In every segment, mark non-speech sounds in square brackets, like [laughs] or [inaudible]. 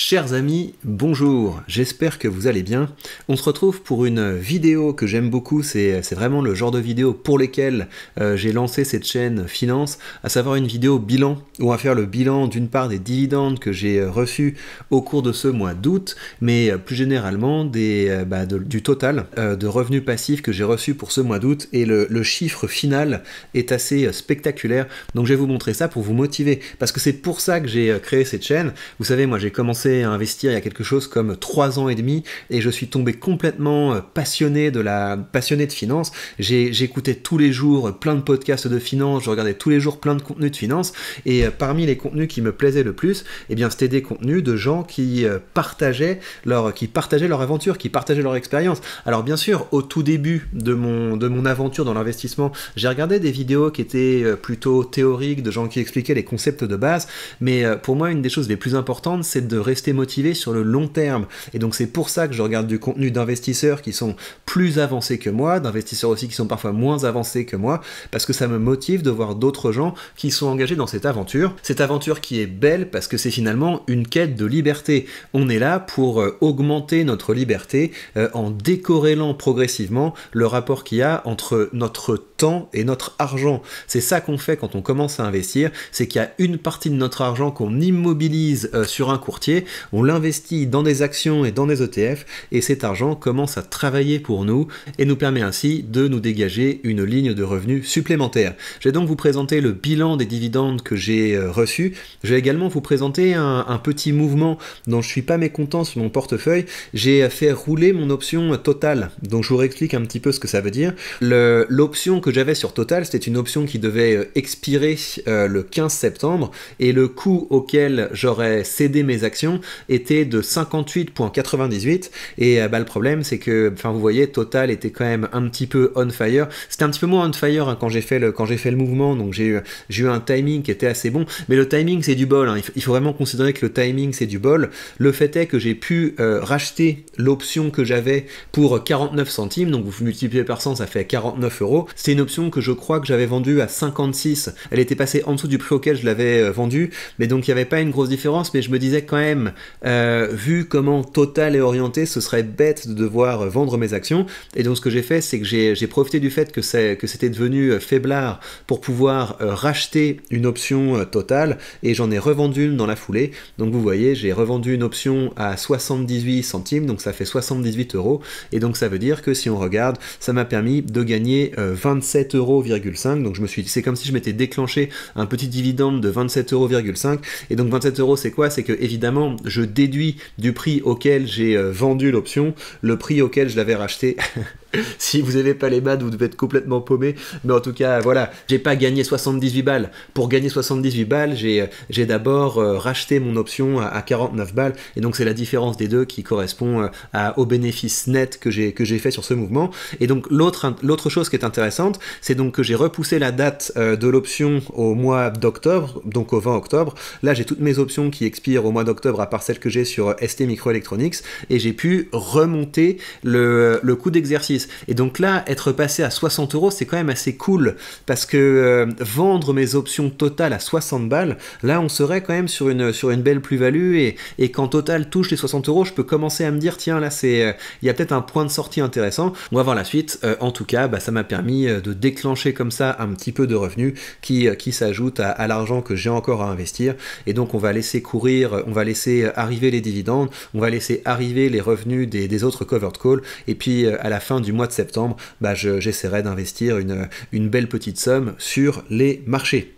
Chers amis, bonjour, j'espère que vous allez bien. On se retrouve pour une vidéo que j'aime beaucoup, c'est vraiment le genre de vidéo pour lesquelles euh, j'ai lancé cette chaîne Finance, à savoir une vidéo bilan, où on va faire le bilan d'une part des dividendes que j'ai euh, reçus au cours de ce mois d'août, mais euh, plus généralement bah, du total de revenus passifs que j'ai reçus pour ce mois d'août, et le, le, chiffre final est assez spectaculaire, donc je vais vous montrer ça pour vous motiver, parce que c'est pour ça que j'ai créé cette chaîne. Vous savez, moi j'ai commencé à investir il y a quelque chose comme trois ans et demi et je suis tombé complètement euh, passionné de la passionné de finance. J'écoutais tous les jours plein de podcasts de finance, je regardais tous les jours plein de contenus de finance et euh, parmi les contenus qui me plaisaient le plus, et eh bien c'était des contenus de gens qui euh, partageaient leur qui partageaient leur aventure, qui partageaient leur expérience. Alors bien sûr, au tout début de mon de mon aventure dans l'investissement, j'ai regardé des vidéos qui étaient plutôt théoriques de gens qui expliquaient les concepts de base, mais pour moi une des choses les plus importantes, c'est de rester motivé sur le long terme. Et donc c'est pour ça que je regarde du contenu d'investisseurs qui sont plus avancés que moi, d'investisseurs aussi qui sont parfois moins avancés que moi, parce que ça me motive de voir d'autres gens qui sont engagés dans cette aventure. Cette aventure qui est belle parce que c'est finalement une quête de liberté. On est là pour euh, augmenter notre liberté euh, en décorrélant progressivement le rapport qu'il y a entre notre temps et notre argent. C'est ça qu'on fait quand on commence à investir, c'est qu'il y a une partie de notre argent qu'on immobilise euh, sur un courtier on l'investit dans des actions et dans des ETF, et cet argent commence à travailler pour nous et nous permet ainsi de nous dégager une ligne de revenus supplémentaire. Je vais donc vous présenter le bilan des dividendes que j'ai euh, reçus. Je vais également vous présenter un, petit mouvement dont je ne suis pas mécontent sur mon portefeuille. J'ai euh, fait rouler mon option Total, donc je vous réexplique un petit peu ce que ça veut dire. L'option que j'avais sur Total, c'était une option qui devait euh, expirer le 15 septembre et le coût auquel j'aurais cédé mes actions était de 58,98. Et euh, bah, le problème, c'est que, enfin, vous voyez, Total était quand même un petit peu on fire. C'était un petit peu moins on fire hein, quand j'ai fait le quand j'ai fait le mouvement, donc j'ai eu, j'ai eu un timing qui était assez bon. Mais le timing, c'est du bol. Hein. Il, faut vraiment considérer que le timing, c'est du bol. Le fait est que j'ai pu euh, racheter l'option que j'avais pour 49 centimes, donc vous multipliez par 100, ça fait 49 euros. C'est une option que je crois que j'avais vendue à 56. Elle était passée en dessous du prix auquel je l'avais euh, vendue, mais donc il n'y avait pas une grosse différence. Mais je me disais quand même, euh, vu comment Total est orienté, ce serait bête de devoir euh, vendre mes actions. Et donc ce que j'ai fait, c'est que j'ai profité du fait que c'était devenu euh, faiblard pour pouvoir racheter une option Total, et j'en ai revendu une dans la foulée. Donc vous voyez, j'ai revendu une option à 78 centimes, donc ça fait 78 euros. Et donc ça veut dire que si on regarde, ça m'a permis de gagner 27,5 euros. Donc je me suis c'est comme si je m'étais déclenché un petit dividende de 27,5 euros. Et donc 27 euros, c'est quoi C'est que évidemment, je déduis du prix auquel j'ai euh, vendu l'option le prix auquel je l'avais racheté [laughs] [laughs] si vous n'avez pas les maths, vous devez être complètement paumé. Mais en tout cas, voilà, j'ai pas gagné 78 balles. Pour gagner 78 balles, j'ai euh, d'abord euh, racheté mon option à, 49 balles. Et donc, c'est la différence des deux qui correspond euh, au bénéfice net que j'ai fait sur ce mouvement. Et donc, l'autre chose qui est intéressante, c'est donc que j'ai repoussé la date de l'option au mois d'octobre, donc au 20 octobre. Là, j'ai toutes mes options qui expirent au mois d'octobre, à part celles que j'ai sur ST Microelectronics. Et j'ai pu remonter le coût d'exercice et donc là, être passé à 60 euros, c'est quand même assez cool, parce que euh, vendre mes options totales à 60 balles, là on serait quand même sur une, sur une belle plus-value, et, et quand Total touche les 60 euros, je peux commencer à me dire, tiens, là, c'est euh, il y a peut-être un point de sortie intéressant, on va voir la suite. Euh, en tout cas, bah, ça m'a permis de déclencher comme ça un petit peu de revenus qui, qui s'ajoute à, l'argent que j'ai encore à investir, et donc on va laisser courir, on va laisser arriver les dividendes, on va laisser arriver les revenus des, des autres covered calls, et puis à la fin du du mois de septembre, bah j'essaierai d'investir une, une belle petite somme sur les marchés.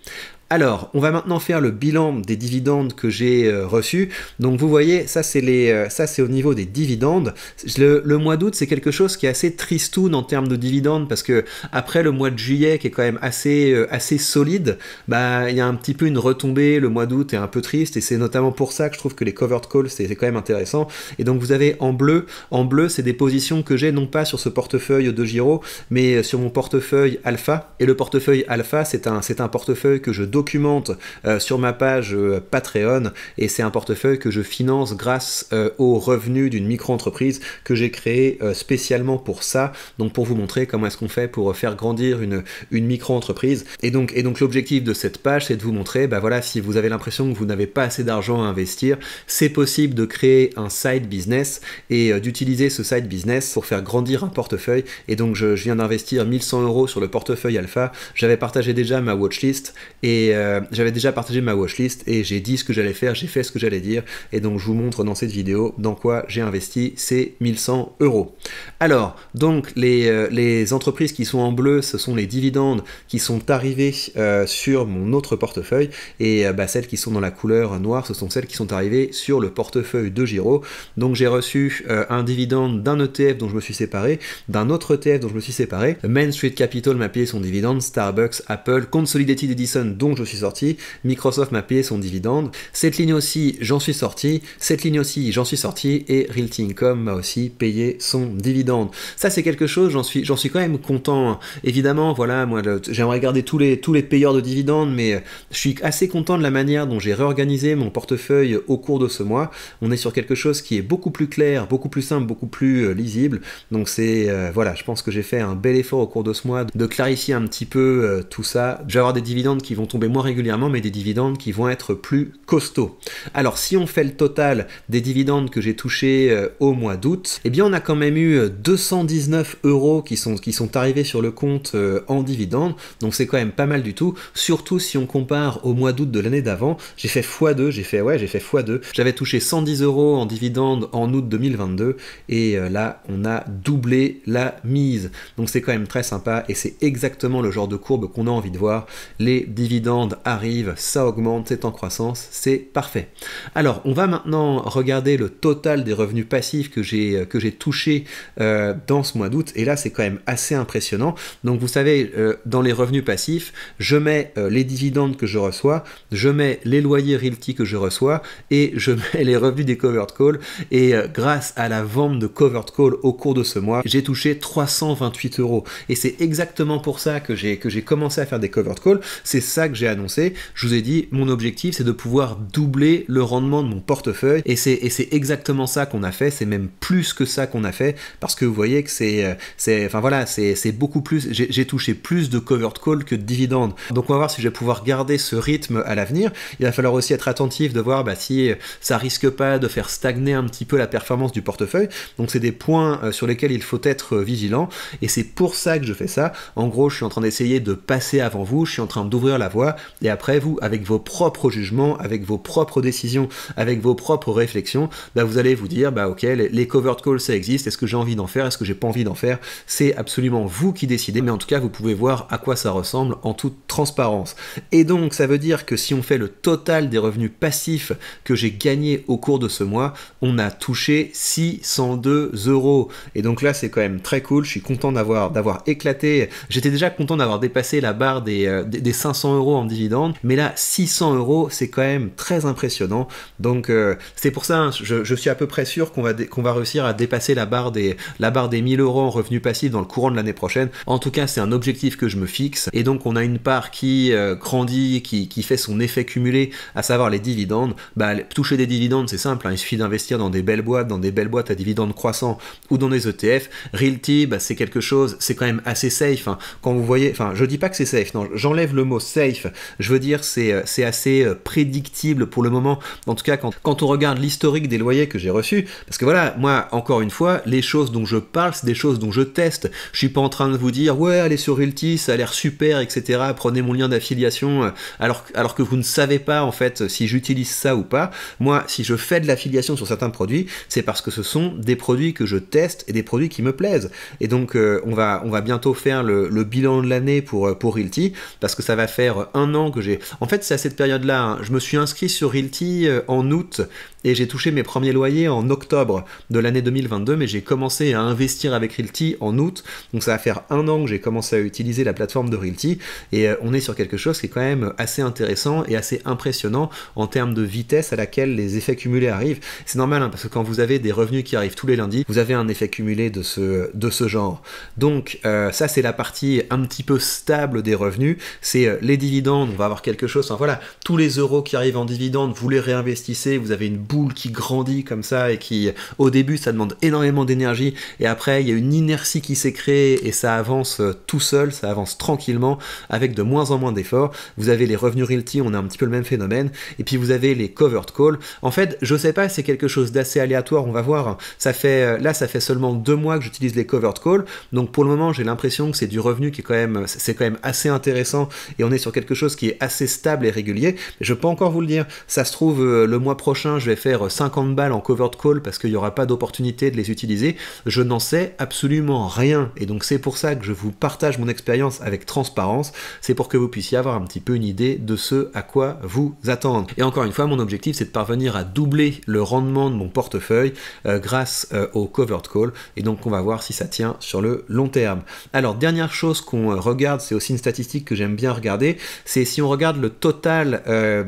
Alors, on va maintenant faire le bilan des dividendes que j'ai euh, reçus. Donc vous voyez, ça c'est les, euh, ça c'est au niveau des dividendes. Le, mois d'août, c'est quelque chose qui est assez tristoun en termes de dividendes parce que après le mois de juillet qui est quand même assez, euh, assez solide, bah il y a un petit peu une retombée. Le mois d'août est un peu triste et c'est notamment pour ça que je trouve que les covered calls c'est quand même intéressant. Et donc vous avez en bleu, en bleu, c'est des positions que j'ai non pas sur ce portefeuille de Giro, mais sur mon portefeuille Alpha. Et le portefeuille Alpha, c'est un, c'est un portefeuille que je documente euh, sur ma page euh, Patreon et c'est un portefeuille que je finance grâce euh, aux revenus d'une micro-entreprise que j'ai créé spécialement pour ça, donc pour vous montrer comment est-ce qu'on fait pour faire grandir une, une micro-entreprise. Et donc, et donc l'objectif de cette page, c'est de vous montrer, bah voilà, si vous avez l'impression que vous n'avez pas assez d'argent à investir, c'est possible de créer un side business et d'utiliser ce side business pour faire grandir un portefeuille. Et donc je, je viens d'investir 1100 euros sur le portefeuille alpha, j'avais partagé déjà ma watchlist et euh, j'avais déjà partagé ma watchlist et j'ai dit ce que j'allais faire, j'ai fait ce que j'allais dire. Et donc je vous montre dans cette vidéo dans quoi j'ai investi ces 1100 euros. Alors, donc euh, les, entreprises qui sont en bleu, ce sont les dividendes qui sont arrivés euh, sur mon autre portefeuille. Et bah, celles qui sont dans la couleur noire, ce sont celles qui sont arrivées sur le portefeuille de Giro. Donc j'ai reçu un dividende d'un ETF dont je me suis séparé, d'un autre ETF dont je me suis séparé. Main Street Capital m'a payé son dividende, Starbucks, Apple, Consolidated Edison dont je je suis sorti, Microsoft m'a payé son dividende, cette ligne aussi, j'en suis sorti, cette ligne aussi, j'en suis sorti, et Realty Income m'a aussi payé son dividende. Ça, c'est quelque chose, j'en suis, j'en suis quand même content. Évidemment, voilà, moi, j'aimerais garder tous les, tous les payeurs de dividendes, mais euh, je suis assez content de la manière dont j'ai réorganisé mon portefeuille au cours de ce mois. On est sur quelque chose qui est beaucoup plus clair, beaucoup plus simple, beaucoup plus euh, lisible. Donc c'est euh, voilà, je pense que j'ai fait un bel effort au cours de ce mois de clarifier un petit peu tout ça. Je avoir des dividendes qui vont tomber moins régulièrement, mais des dividendes qui vont être plus costauds. Alors si on fait le total des dividendes que j'ai touchés euh, au mois d'août, eh bien on a quand même eu 219 euh, euros qui sont, qui sont arrivés sur le compte euh, en dividendes, donc c'est quand même pas mal du tout, surtout si on compare au mois d'août de l'année d'avant, j'ai fait x2, j'ai fait ouais j'ai fait x2, j'avais touché 110 euros en dividendes en août 2022, et là on a doublé la mise. Donc c'est quand même très sympa, et c'est exactement le genre de courbe qu'on a envie de voir, les dividendes arrive, ça augmente, c'est en croissance, c'est parfait. Alors, on va maintenant regarder le total des revenus passifs que j'ai euh, que j'ai touché euh, dans ce mois d'août. Et là, c'est quand même assez impressionnant. Donc, vous savez, euh, dans les revenus passifs, je mets les dividendes que je reçois, je mets les loyers realty que je reçois et je [laughs] mets les revenus des covered call. Et grâce à la vente de covered call au cours de ce mois, j'ai touché 328 euros. Et c'est exactement pour ça que j'ai que j'ai commencé à faire des covered call. C'est ça que j'ai annoncé, je vous ai dit, mon objectif c'est de pouvoir doubler le rendement de mon portefeuille, et c'est, exactement ça qu'on a fait, c'est même plus que ça qu'on a fait, parce que vous voyez que c'est, euh, c'est enfin voilà, c'est, beaucoup plus, j'ai, touché plus de covered call que de dividendes. Donc on va voir si je vais pouvoir garder ce rythme à l'avenir. Il va falloir aussi être attentif de voir bah, si euh, ça risque pas de faire stagner un petit peu la performance du portefeuille. Donc c'est des points euh, sur lesquels il faut être vigilant, et c'est pour ça que je fais ça. En gros, je suis en train d'essayer de passer avant vous, je suis en train d'ouvrir la voie et après vous, avec vos propres jugements, avec vos propres décisions, avec vos propres réflexions, bah, vous allez vous dire, bah, ok, les, covered calls ça existe, est-ce que j'ai envie d'en faire, est-ce que j'ai pas envie d'en faire, c'est absolument vous qui décidez, mais en tout cas vous pouvez voir à quoi ça ressemble en toute transparence. Et donc ça veut dire que si on fait le total des revenus passifs que j'ai gagnés au cours de ce mois, on a touché 602 euros. Et donc là c'est quand même très cool, je suis content d'avoir éclaté, j'étais déjà content d'avoir dépassé la barre des, euh, des 500 euros en dividendes, Mais là, 600 euros, c'est quand même très impressionnant. Donc euh, c'est pour ça, hein, je, suis à peu près sûr qu'on va, qu'on va réussir à dépasser la barre, des, la barre des 1000 euros en revenus passifs dans le courant de l'année prochaine. En tout cas, c'est un objectif que je me fixe. Et donc on a une part qui euh, grandit, qui, qui, fait son effet cumulé, à savoir les dividendes. Bah, toucher des dividendes, c'est simple. Hein. il suffit d'investir dans des belles boîtes, dans des belles boîtes à dividendes croissants ou dans des ETF. Realty, bah, c'est quelque chose, c'est quand même assez safe. Hein. Quand vous voyez, enfin, je dis pas que c'est safe, non, j'enlève le mot safe je veux dire, c'est euh, assez euh, prédictible pour le moment. En tout cas, quand, quand on regarde l'historique des loyers que j'ai reçus, parce que voilà, moi, encore une fois, les choses dont je parle, c'est des choses dont je teste. Je suis pas en train de vous dire, ouais, allez sur Realty ça a l'air super, etc. Prenez mon lien d'affiliation, euh, alors, alors que vous ne savez pas, en fait, si j'utilise ça ou pas. Moi, si je fais de l'affiliation sur certains produits, c'est parce que ce sont des produits que je teste et des produits qui me plaisent. Et donc, on, va, on va bientôt faire le, le bilan de l'année pour, pour Realty, parce que ça va faire un an que j'ai. En fait, c'est à cette période-là. Hein. Je me suis inscrit sur Realty euh, en août et j'ai touché mes premiers loyers en octobre de l'année 2022, mais j'ai commencé à investir avec Realty en août, donc ça va faire un an que j'ai commencé à utiliser la plateforme de Realty, et euh, on est sur quelque chose qui est quand même assez intéressant et assez impressionnant en termes de vitesse à laquelle les effets cumulés arrivent. C'est normal, hein, parce que quand vous avez des revenus qui arrivent tous les lundis, vous avez un effet cumulé de ce, de ce genre. Donc euh, ça, c'est la partie un petit peu stable des revenus, c'est euh, les dividendes, on va avoir quelque chose, enfin, voilà, tous les euros qui arrivent en dividendes, vous les réinvestissez, vous avez une boule qui grandit comme ça et qui, au début, ça demande énormément d'énergie et après, il y a une inertie qui s'est créée et ça avance euh, tout seul, ça avance tranquillement avec de moins en moins d'efforts. Vous avez les revenus realty, on a un petit peu le même phénomène et puis vous avez les covered calls. En fait, je sais pas, c'est quelque chose d'assez aléatoire, on va voir. Ça fait, euh, là, ça fait seulement deux mois que j'utilise les covered calls, donc pour le moment, j'ai l'impression que c'est du revenu qui est quand même, c'est quand même assez intéressant et on est sur quelque chose qui est assez stable et régulier. Je peux encore vous le dire, ça se trouve, euh, le mois prochain, je vais faire 50 balles en covered call parce qu'il n'y aura pas d'opportunité de les utiliser, je n'en sais absolument rien. Et donc c'est pour ça que je vous partage mon expérience avec transparence, c'est pour que vous puissiez avoir un petit peu une idée de ce à quoi vous attendre. Et encore une fois, mon objectif c'est de parvenir à doubler le rendement de mon portefeuille euh, grâce euh, au covered call. Et donc on va voir si ça tient sur le long terme. Alors dernière chose qu'on euh, regarde, c'est aussi une statistique que j'aime bien regarder, c'est si on regarde le total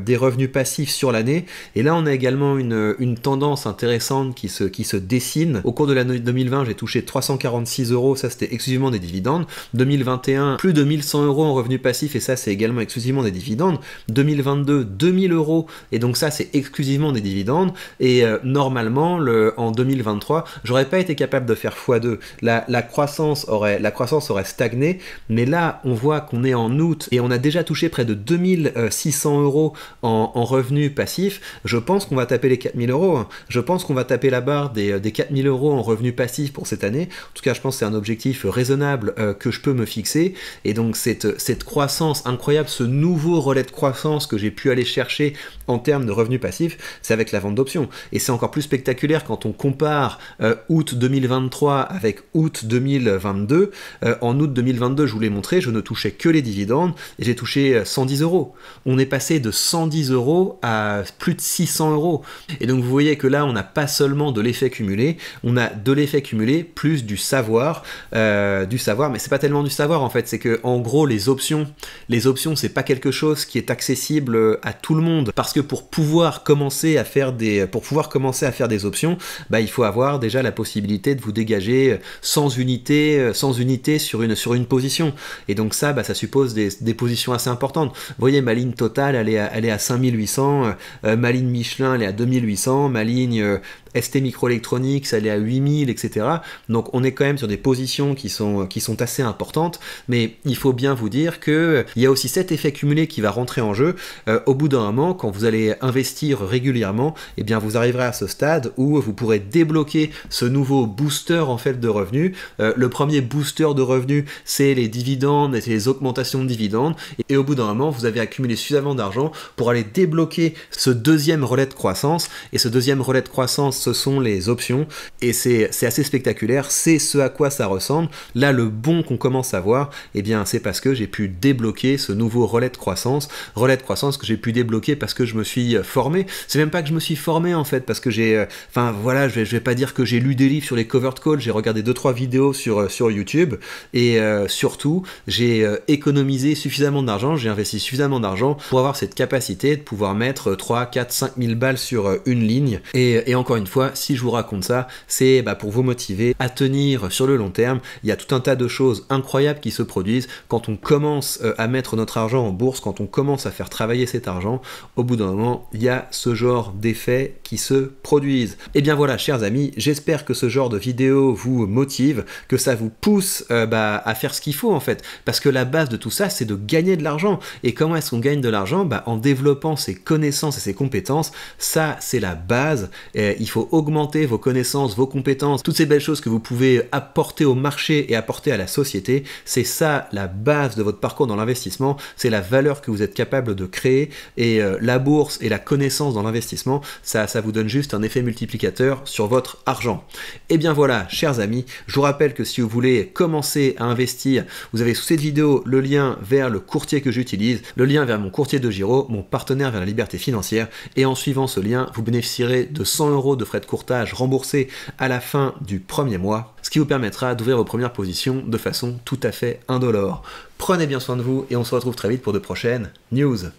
des revenus passifs sur l'année. Et là on a également une une, tendance intéressante qui se, qui se dessine. Au cours de l'année 2020, j'ai touché 346 euros, ça c'était exclusivement des dividendes. 2021, plus de 1100 euros en revenus passifs, et ça c'est également exclusivement des dividendes. 2022, 2000 euros, et donc ça c'est exclusivement des dividendes. Et euh, normalement, le, en 2023, j'aurais pas été capable de faire x2. La, croissance aurait, la croissance aurait stagné, mais là on voit qu'on est en août et on a déjà touché près de 2600 euh, euros en, en revenus passifs. Je pense qu'on va taper 4000 euros. Hein. Je pense qu'on va taper la barre des, 4000 euh, euros en revenus passifs pour cette année. En tout cas, je pense que c'est un objectif euh, raisonnable euh, que je peux me fixer. Et donc, cette, cette croissance incroyable, ce nouveau relais de croissance que j'ai pu aller chercher en termes de revenus passifs, c'est avec la vente d'options. Et c'est encore plus spectaculaire quand on compare août 2023 avec août 2022. en août 2022, je vous l'ai montré, je ne touchais que les dividendes et j'ai touché 110 euros. On est passé de 110 euros à plus de 600 euros. Et donc vous voyez que là, on n'a pas seulement de l'effet cumulé, on a de l'effet cumulé plus du savoir, euh, du savoir, mais c'est pas tellement du savoir en fait, c'est que en gros les options, les options c'est pas quelque chose qui est accessible à tout le monde, parce que pour pouvoir commencer à faire des, pour pouvoir commencer à faire des options, bah il faut avoir déjà la possibilité de vous dégager sans unité, sans unité sur une sur une position. Et donc ça, bah, ça suppose des, positions assez importantes. Vous voyez ma ligne totale, elle est à, elle est à 5800, euh, ma ligne Michelin, elle est à 2000 800, ma ligne ST microélectronique, ça allait à 8000, etc. Donc on est quand même sur des positions qui sont, qui sont assez importantes, mais il faut bien vous dire qu'il y a aussi cet effet cumulé qui va rentrer en jeu. Euh, au bout d'un moment, quand vous allez investir régulièrement, et eh bien vous arriverez à ce stade où vous pourrez débloquer ce nouveau booster en fait de revenus. Euh, le premier booster de revenus, c'est les dividendes et les augmentations de dividendes. et au bout d'un moment, vous avez accumulé suffisamment d'argent pour aller débloquer ce deuxième relais de croissance et ce deuxième relais de croissance, ce sont les options. Et c'est assez spectaculaire, c'est ce à quoi ça ressemble. Là, le bon qu'on commence à voir, et eh bien, c'est parce que j'ai pu débloquer ce nouveau relais de croissance. Relais de croissance que j'ai pu débloquer parce que je me suis euh, formé. C'est même pas que je me suis formé, en fait, parce que j'ai... Euh, enfin, voilà, je vais, vais pas dire que j'ai lu des livres sur les covered calls, j'ai regardé 2-3 vidéos sur, euh, sur YouTube. Et surtout, j'ai économisé suffisamment d'argent, j'ai investi suffisamment d'argent pour avoir cette capacité de pouvoir mettre 3, 4, 5 000 balles sur euh, une ligne. Et, encore une fois, si je vous raconte ça, c'est bah, pour vous motiver à tenir sur le long terme. Il y a tout un tas de choses incroyables qui se produisent quand on commence euh, à mettre notre argent en bourse, quand on commence à faire travailler cet argent. Au bout d'un moment, il y a ce genre d'effets qui se produisent. Et eh bien voilà, chers amis, j'espère que ce genre de vidéo vous motive, que ça vous pousse euh, bah, à faire ce qu'il faut en fait. Parce que la base de tout ça, c'est de gagner de l'argent. Et comment est-ce qu'on gagne de l'argent bah, En développant ses connaissances et ses compétences. Ça, c'est la base. il faut augmenter vos connaissances, vos compétences, toutes ces belles choses que vous pouvez apporter au marché et apporter à la société. C'est ça la base de votre parcours dans l'investissement. C'est la valeur que vous êtes capable de créer. Et euh, la bourse et la connaissance dans l'investissement, ça, ça vous donne juste un effet multiplicateur sur votre argent. Et eh bien voilà, chers amis, je vous rappelle que si vous voulez commencer à investir, vous avez sous cette vidéo le lien vers le courtier que j'utilise, le lien vers mon courtier de Giro, mon partenaire vers la liberté financière. Et en suivant ce lien, vous bénéficierez de 100 euros de frais de courtage remboursés à la fin du premier mois, ce qui vous permettra d'ouvrir vos premières positions de façon tout à fait indolore. Prenez bien soin de vous et on se retrouve très vite pour de prochaines news.